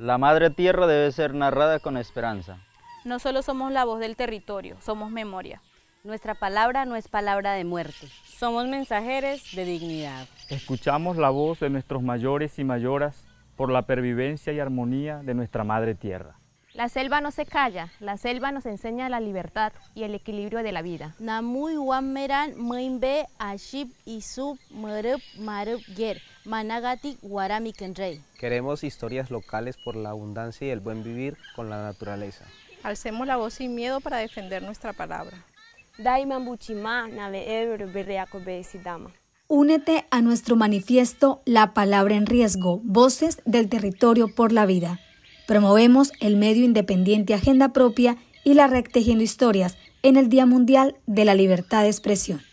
La madre tierra debe ser narrada con esperanza. No solo somos la voz del territorio, somos memoria. Nuestra palabra no es palabra de muerte. Somos mensajeres de dignidad. Escuchamos la voz de nuestros mayores y mayoras por la pervivencia y armonía de nuestra madre tierra. La selva no se calla, la selva nos enseña la libertad y el equilibrio de la vida. Queremos historias locales por la abundancia y el buen vivir con la naturaleza. Alcemos la voz sin miedo para defender nuestra palabra. Únete a nuestro manifiesto La Palabra en Riesgo, Voces del Territorio por la Vida. Promovemos el medio independiente Agenda Propia y la Red Tejiendo Historias en el Día Mundial de la Libertad de Expresión.